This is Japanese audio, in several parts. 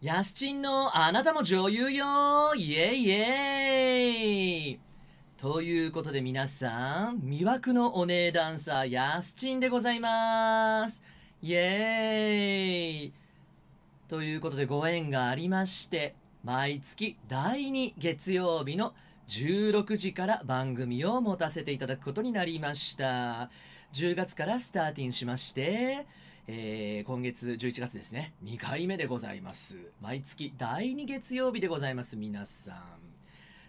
ヤスチンのあなたも女優よイエイイエイということで皆さん、魅惑のお姉ダンサー、ヤスチンでございますイエイということでご縁がありまして、毎月第2月曜日の16時から番組を持たせていただくことになりました。10月からスターティンしまして、えー、今月11月ですね、2回目でございます。毎月第2月曜日でございます、皆さん。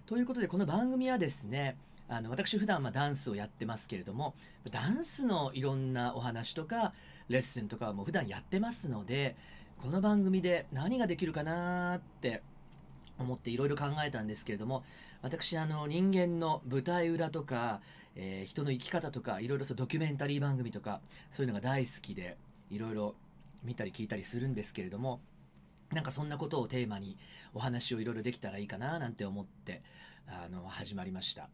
ということで、この番組はですね、あの私普段はダンスをやってますけれどもダンスのいろんなお話とかレッスンとかはもう普段やってますのでこの番組で何ができるかなって思っていろいろ考えたんですけれども私あの人間の舞台裏とか、えー、人の生き方とかいろいろドキュメンタリー番組とかそういうのが大好きでいろいろ見たり聞いたりするんですけれどもなんかそんなことをテーマにお話をいろいろできたらいいかななんて思ってあの始まりました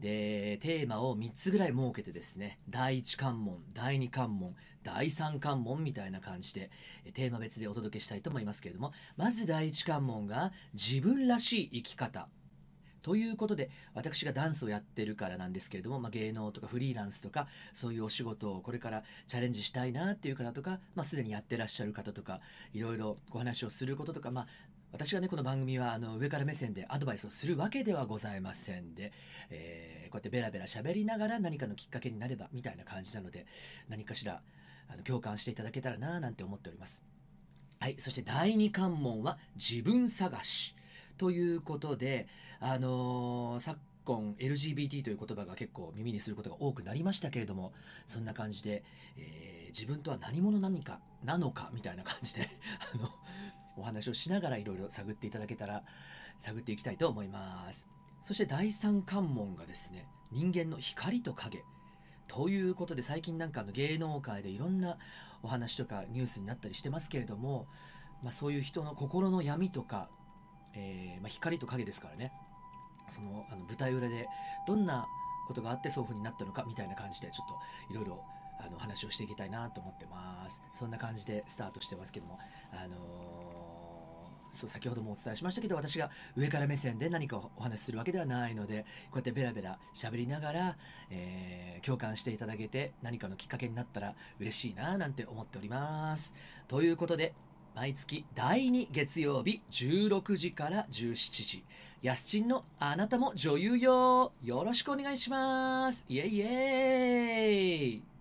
でテーマを3つぐらい設けてですね第1関門第2関門第3関門みたいな感じでテーマ別でお届けしたいと思いますけれどもまず第1関門が自分らしい生き方ということで、私がダンスをやってるからなんですけれども、まあ、芸能とかフリーランスとか、そういうお仕事をこれからチャレンジしたいなっていう方とか、まあ、すでにやってらっしゃる方とか、いろいろお話をすることとか、まあ、私がね、この番組はあの上から目線でアドバイスをするわけではございませんで、えー、こうやってベラベラ喋りながら何かのきっかけになればみたいな感じなので、何かしらあの共感していただけたらななんて思っております。はい、そして第2関門は自分探し。ということで、あのー、昨今 LGBT という言葉が結構耳にすることが多くなりましたけれどもそんな感じで、えー、自分とは何者何かなのかみたいな感じで あのお話をしながらいろいろ探っていただけたら探っていきたいと思いますそして第三関門がですね人間の光と影ということで最近なんかあの芸能界でいろんなお話とかニュースになったりしてますけれども、まあ、そういう人の心の闇とかえー、まあ、光と影ですからねそのあの舞台裏でどんなことがあってそういう風になったのかみたいな感じでちょっといろいろあの話をしていきたいなと思ってますそんな感じでスタートしてますけどもあのー、そう先ほどもお伝えしましたけど私が上から目線で何かお話しするわけではないのでこうやってベラベラ喋りながら、えー、共感していただけて何かのきっかけになったら嬉しいななんて思っておりますということで毎月第2月曜日16時から17時。やすちんのあなたも女優よ。よろしくお願いします。イェイイェイ